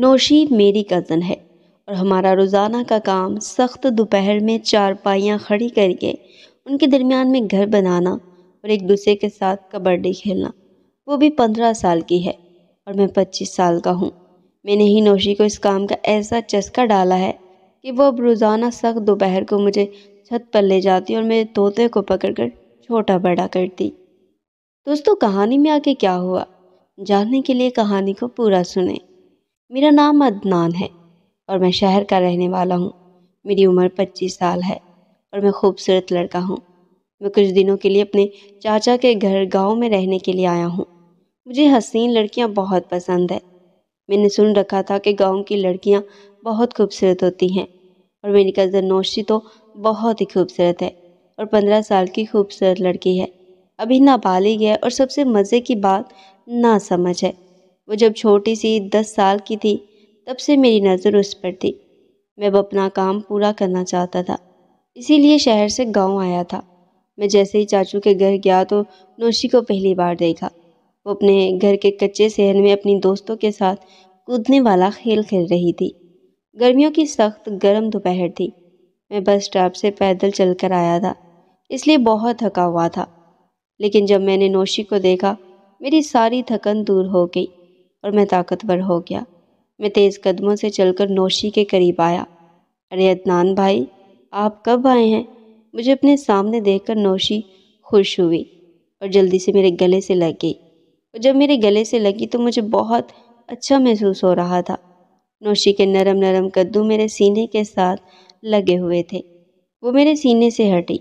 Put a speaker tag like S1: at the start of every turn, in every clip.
S1: نوشی میری کزن ہے اور ہمارا روزانہ کا کام سخت دوپہر میں چار پائیاں کھڑی کر کے ان کے درمیان میں گھر بنانا اور ایک دوسرے کے ساتھ کبڈی کھیلنا وہ بھی پندرہ سال کی ہے اور میں پچیس سال کا ہوں میں نے ہی نوشی کو اس کام کا ایسا چسکا ڈالا ہے کہ وہ اب روزانہ سخت دوپہر کو مجھے چھت پر لے جاتی اور میرے طوطے کو پکڑ کر چھوٹا بڑا کرتی دوستو کہانی میں آ کے کیا ہوا جاننے کے لیے کہانی کو پورا سنیں میرا نام عدنان ہے اور میں شہر کا رہنے والا ہوں میری عمر پچیس سال ہے اور میں خوبصورت لڑکا ہوں میں کچھ دنوں کے لیے اپنے چاچا کے گھر گاؤں میں رہنے کے لیے آیا ہوں مجھے حسین لڑکیاں بہت پسند ہے میں نے سن رکھا تھا کہ گاؤں کی لڑکیاں بہت خوبصورت ہوتی ہیں اور میری کزن نوشی تو بہت ہی خوبصورت ہے اور پندرہ سال کی خوبصورت لڑکی ہے ابھی نابالغ ہے اور سب سے مزے کی بات نہ سمجھ ہے وہ جب چھوٹی سی دس سال کی تھی تب سے میری نظر اس پر تھی میں اب اپنا کام پورا کرنا چاہتا تھا اسی لیے شہر سے گاؤں آیا تھا میں جیسے ہی چاچو کے گھر گیا تو نوشی کو پہلی بار دیکھا وہ اپنے گھر کے کچے سہن میں اپنی دوستوں کے ساتھ کودنے والا کھیل کھیل رہی تھی گرمیوں کی سخت گرم دوپہر تھی میں بس اسٹاپ سے پیدل چل کر آیا تھا اس لیے بہت تھکا ہوا تھا لیکن جب میں نے نوشی کو دیکھا میری ساری تھکن دور ہو گئی اور میں طاقتور ہو گیا میں تیز قدموں سے چل کر نوشی کے قریب آیا ارے عدنان بھائی آپ کب آئے ہیں مجھے اپنے سامنے دیکھ کر نوشی خوش ہوئی اور جلدی سے میرے گلے سے لگ گئی اور جب میرے گلے سے لگی تو مجھے بہت اچھا محسوس ہو رہا تھا نوشی کے نرم نرم کدو میرے سینے کے ساتھ لگے ہوئے تھے وہ میرے سینے سے ہٹی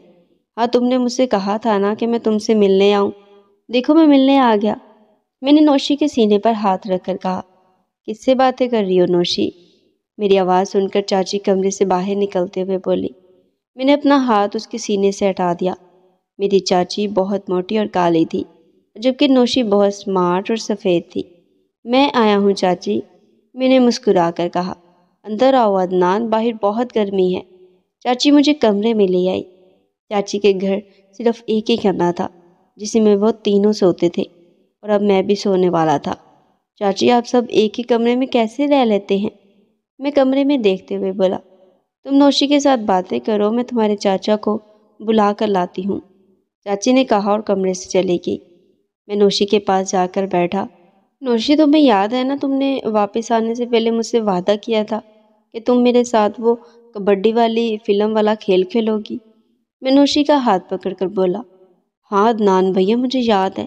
S1: ہاں تم نے مجھ سے کہا تھا نا کہ میں تم سے ملنے آؤں دیکھو میں ملنے آ گیا میں نے نوشی کے سینے پر ہاتھ رکھ کر کہا کس سے باتیں کر رہی ہو نوشی میری آواز سن کر چاچی کمرے سے باہر نکلتے ہوئے بولی میں نے اپنا ہاتھ اس کے سینے سے ہٹا دیا میری چاچی بہت موٹی اور کالی تھی جبکہ نوشی بہت سمارٹ اور سفید تھی میں آیا ہوں چاچی میں نے مسکرا کر کہا اندر آؤ عدنان باہر بہت گرمی ہے چاچی مجھے کمرے میں لے آئی چاچی کے گھر صرف ایک ہی کمرہ تھا جسے میں وہ تینوں سوتے تھے اور اب میں بھی سونے والا تھا چاچی آپ سب ایک ہی کمرے میں کیسے رہ لیتے ہیں میں کمرے میں دیکھتے ہوئے بولا تم نوشی کے ساتھ باتیں کرو میں تمہارے چاچا کو بلا کر لاتی ہوں چاچی نے کہا اور کمرے سے چلی گئی میں نوشی کے پاس جا کر بیٹھا نوشی تمہیں یاد ہے نا تم نے واپس آنے سے پہلے مجھ سے وعدہ کیا تھا کہ تم میرے ساتھ وہ کبڈی والی فلم والا کھیل کھیلو گی میں نوشی کا ہاتھ پکڑ کر بولا ہاں عدنان بھیا مجھے یاد ہے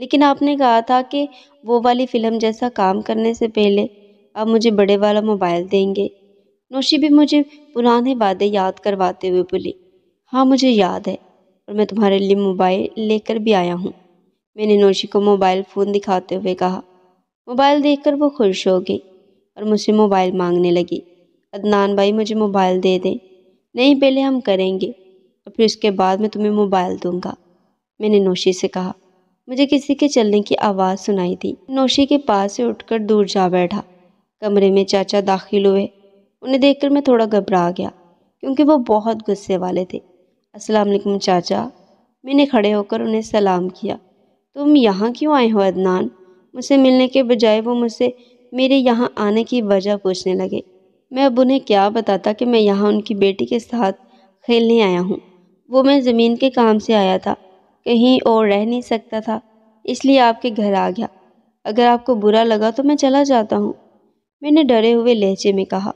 S1: لیکن آپ نے کہا تھا کہ وہ والی فلم جیسا کام کرنے سے پہلے آپ مجھے بڑے والا موبائل دیں گے نوشی بھی مجھے پرانے وعدے یاد کرواتے ہوئے بولی ہاں مجھے یاد ہے اور میں تمہارے لیے موبائل لے کر بھی آیا ہوں میں نے نوشی کو موبائل فون دکھاتے ہوئے کہا موبائل دیکھ کر وہ خوش ہو گئی اور مجھ سے موبائل مانگنے لگی عدنان بھائی مجھے موبائل دے دیں نہیں پہلے ہم کریں گے اور پھر اس کے بعد میں تمہیں موبائل دوں گا میں نے نوشی سے کہا مجھے کسی کے چلنے کی آواز سنائی تھی نوشی کے پاس سے اٹھ کر دور جا بیٹھا کمرے میں چاچا داخل ہوئے انہیں دیکھ کر میں تھوڑا گھبرا گیا کیونکہ وہ بہت غصے والے تھے السلام علیکم چاچا میں نے کھڑے ہو کر انہیں سلام کیا تم یہاں کیوں آئے ہو عدنان مجھ سے ملنے کے بجائے وہ مجھ سے میرے یہاں آنے کی وجہ پوچھنے لگے میں اب انہیں کیا بتاتا کہ میں یہاں ان کی بیٹی کے ساتھ کھیلنے آیا ہوں وہ میں زمین کے کام سے آیا تھا کہیں اور رہ نہیں سکتا تھا اس لیے آپ کے گھر آ گیا اگر آپ کو برا لگا تو میں چلا جاتا ہوں میں نے ڈرے ہوئے لہجے میں کہا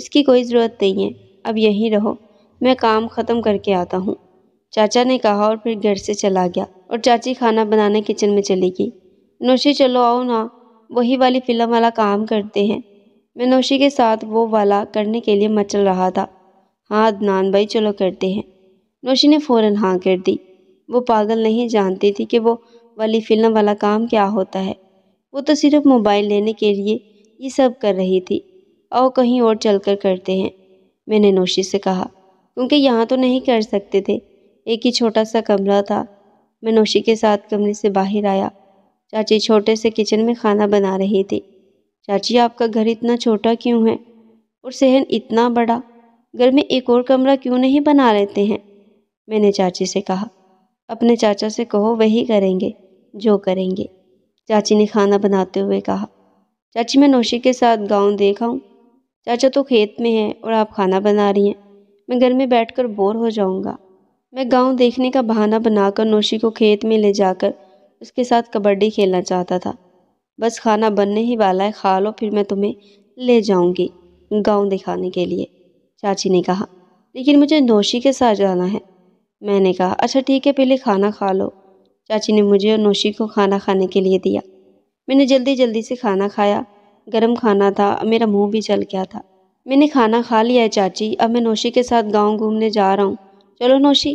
S1: اس کی کوئی ضرورت نہیں ہے اب یہیں رہو میں کام ختم کر کے آتا ہوں چاچا نے کہا اور پھر گھر سے چلا گیا اور چاچی کھانا بنانے کچن میں چلی گئی نوشی چلو آؤ نا وہی والی فلم والا کام کرتے ہیں میں نوشی کے ساتھ وہ والا کرنے کے لیے مچل رہا تھا ہاں عدنان بھائی چلو کرتے ہیں نوشی نے فوراً ہاں کر دی وہ پاگل نہیں جانتی تھی کہ وہ والی فلم والا کام کیا ہوتا ہے وہ تو صرف موبائل لینے کے لیے یہ سب کر رہی تھی اور کہیں اور چل کر کرتے ہیں میں نے نوشی سے کہا کیونکہ یہاں تو نہیں کر سکتے تھے ایک ہی چھوٹا سا کمرہ تھا میں نوشی کے ساتھ کمرے سے باہر آیا چاچی چھوٹے سے کچن میں کھانا بنا رہی تھی چاچی آپ کا گھر اتنا چھوٹا کیوں ہے اور صحن اتنا بڑا گھر میں ایک اور کمرہ کیوں نہیں بنا رہتے ہیں میں نے چاچی سے کہا اپنے چاچا سے کہو وہی کریں گے جو کریں گے چاچی نے کھانا بناتے ہوئے کہا چاچی میں نوشی کے ساتھ گاؤں ہوں چاچا تو کھیت میں ہے اور آپ کھانا بنا رہی ہیں میں گھر میں بیٹھ کر بور ہو جاؤں گا میں گاؤں دیکھنے کا بہانہ بنا کر نوشی کو کھیت میں لے جا کر اس کے ساتھ کبڈی کھیلنا چاہتا تھا بس کھانا بننے ہی والا ہے کھا لو پھر میں تمہیں لے جاؤں گی گاؤں دکھانے کے لیے چاچی نے کہا لیکن مجھے نوشی کے ساتھ جانا ہے میں نے کہا اچھا ٹھیک ہے پہلے کھانا کھا لو چاچی نے مجھے اور نوشی کو کھانا کھانے کے لیے دیا میں نے جلدی جلدی سے کھانا کھایا گرم کھانا تھا میرا منہ بھی چل گیا تھا میں نے کھانا کھا لیا ہے چاچی اب میں نوشی کے ساتھ گاؤں گھومنے جا رہا ہوں چلو نوشی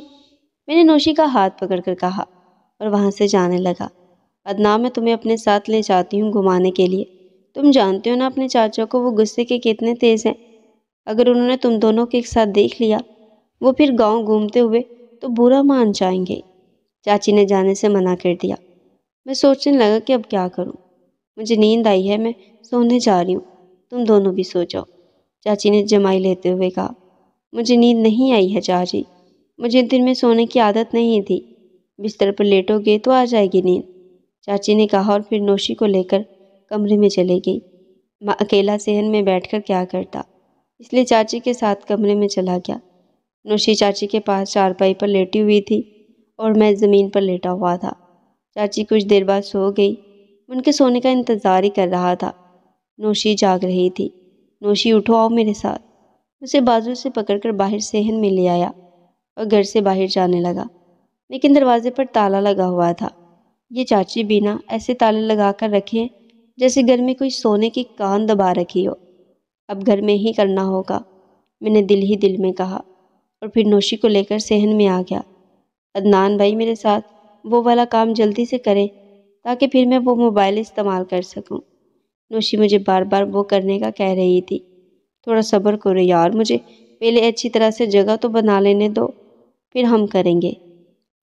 S1: میں نے نوشی کا ہاتھ پکڑ کر کہا اور وہاں سے جانے لگا ادنا میں تمہیں اپنے ساتھ لے جاتی ہوں گھمانے کے لیے تم جانتے ہو نا اپنے چاچا کو وہ غصے کے کتنے تیز ہیں اگر انہوں نے تم دونوں کے ایک ساتھ دیکھ لیا وہ پھر گاؤں گھومتے ہوئے تو برا مان جائیں گے چاچی نے جانے سے منع کر دیا میں سوچنے لگا کہ اب کیا کروں مجھے نیند آئی ہے میں سونے جا رہی ہوں تم دونوں بھی سو جاؤ چاچی نے جمائی لیتے ہوئے کہا مجھے نیند نہیں آئی ہے چاچی مجھے دن میں سونے کی عادت نہیں تھی بستر پر لیٹو گے تو آ جائے گی نیند چاچی نے کہا اور پھر نوشی کو لے کر کمرے میں چلے گئی میں اکیلا صحن میں بیٹھ کر کیا کرتا اس لیے چاچی کے ساتھ کمرے میں چلا گیا نوشی چاچی کے پاس چار پائی پر لیٹی ہوئی تھی اور میں زمین پر لیٹا ہوا تھا چاچی کچھ دیر بعد سو گئی ان کے سونے کا انتظار ہی کر رہا تھا نوشی جاگ رہی تھی نوشی اٹھو آؤ میرے ساتھ اسے بازو سے پکڑ کر باہر صحن میں لے آیا اور گھر سے باہر جانے لگا لیکن دروازے پر تالا لگا ہوا تھا یہ چاچی بینا ایسے تالے لگا کر رکھے جیسے گھر میں کوئی سونے کی کان دبا رکھی ہو اب گھر میں ہی کرنا ہوگا میں نے دل ہی دل میں کہا اور پھر نوشی کو لے کر سہن میں آ گیا عدنان بھائی میرے ساتھ وہ والا کام جلدی سے کریں تاکہ پھر میں وہ موبائل استعمال کر سکوں نوشی مجھے بار بار وہ کرنے کا کہہ رہی تھی تھوڑا صبر کرو یار مجھے پہلے اچھی طرح سے جگہ تو بنا لینے دو پھر ہم کریں گے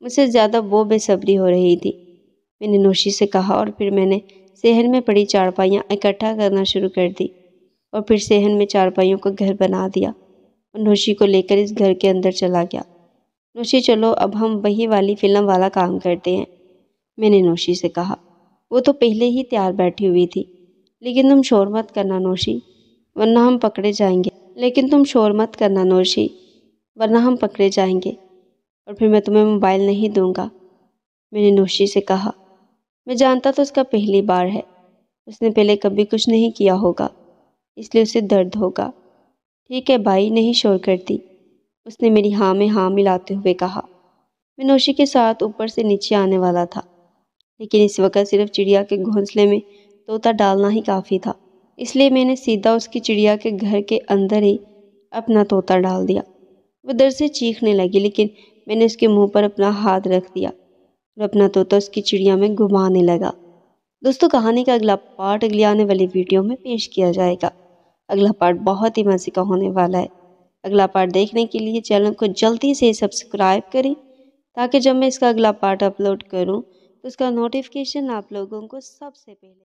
S1: مجھ سے زیادہ وہ بے صبری ہو رہی تھی میں نے نوشی سے کہا اور پھر میں نے سہن میں پڑی چارپائیاں اکٹھا کرنا شروع کر دی اور پھر سہن میں چارپائیوں کو گھر بنا دیا نوشی کو لے کر اس گھر کے اندر چلا گیا نوشی چلو اب ہم وہی والی فلم والا کام کرتے ہیں میں نے نوشی سے کہا وہ تو پہلے ہی تیار بیٹھی ہوئی تھی لیکن تم شور مت کرنا نوشی ورنہ ہم پکڑے جائیں گے لیکن تم شور مت کرنا نوشی ورنہ ہم پکڑے جائیں گے اور پھر میں تمہیں موبائل نہیں دوں گا میں نے نوشی سے کہا میں جانتا تو اس کا پہلی بار ہے اس نے پہلے کبھی کچھ نہیں کیا ہوگا اس لیے اسے درد ہوگا ٹھیک ہے بھائی نہیں شور کرتی اس نے میری ہاں میں ہاں ملاتے ہوئے کہا میں نوشی کے ساتھ اوپر سے نیچے آنے والا تھا لیکن اس وقت صرف چڑیا کے گھونسلے میں طوطا ڈالنا ہی کافی تھا اس لیے میں نے سیدھا اس کی چڑیا کے گھر کے اندر ہی اپنا طوطا ڈال دیا وہ در سے چیخنے لگی لیکن میں نے اس کے منہ پر اپنا ہاتھ رکھ دیا اور اپنا طوطا اس کی چڑیا میں گھمانے لگا دوستو کہانی کا اگلا پارٹ اگلی آنے والی ویڈیو میں پیش کیا جائے گا اگلا پارٹ بہت ہی مزے کا ہونے والا ہے اگلا پارٹ دیکھنے کے لیے چینل کو جلدی سے سبسکرائب کریں تاکہ جب میں اس کا اگلا پارٹ اپلوڈ کروں تو اس کا نوٹیفیکیشن آپ لوگوں کو سب سے پہلے